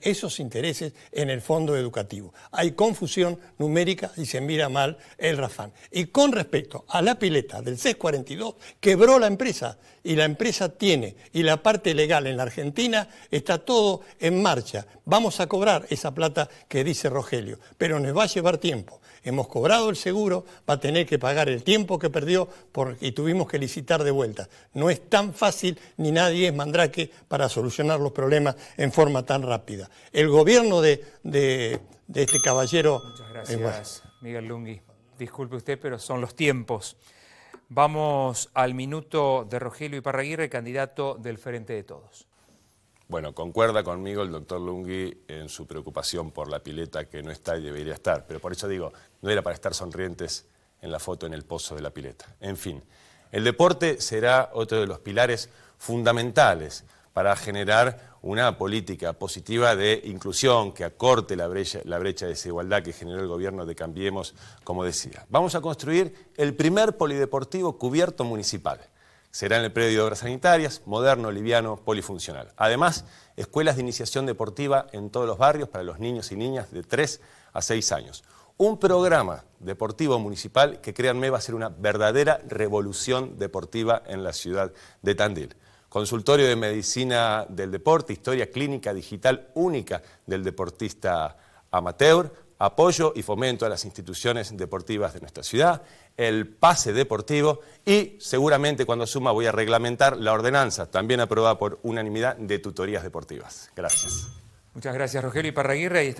esos intereses en el fondo educativo. Hay confusión numérica y se mira mal el Rafán. Y con respecto a la pileta del CES 42, quebró la empresa y la empresa tiene, y la parte legal en la Argentina está todo en marcha. Vamos a cobrar esa plata que dice Rogelio, pero nos va a llevar tiempo. Hemos cobrado el seguro, va a tener que pagar el tiempo que perdió y tuvimos que licitar de vuelta. No es tan fácil ni nadie es mandraque para solucionar los problemas en forma tan rápida. El gobierno de, este caballero... Muchas eh, gracias, Miguel Lungui. Disculpe usted, pero son los tiempos. Vamos al minuto de Rogelio Iparraguirre, candidato del Frente de Todos. Bueno, concuerda conmigo el doctor Lungui en su preocupación por la pileta que no está y debería estar, pero por eso digo, no era para estar sonrientes en la foto en el pozo de la pileta. En fin, el deporte será otro de los pilares fundamentales para generar una política positiva de inclusión que acorte la brecha, de desigualdad que generó el gobierno de Cambiemos, como decía. Vamos a construir el primer polideportivo cubierto municipal. Será en el predio de obras sanitarias, moderno, liviano, polifuncional. Además, escuelas de iniciación deportiva en todos los barrios para los niños y niñas de 3 a 6 años. Un programa deportivo municipal que créanme va a ser una verdadera revolución deportiva en la ciudad de Tandil. Consultorio de Medicina del Deporte, Historia Clínica Digital Única del Deportista Amateur, apoyo y fomento a las instituciones deportivas de nuestra ciudad, el pase deportivo y seguramente cuando suma voy a reglamentar la ordenanza, también aprobada por unanimidad, de tutorías deportivas. Gracias. Muchas gracias, Rogelio Iparraguirre.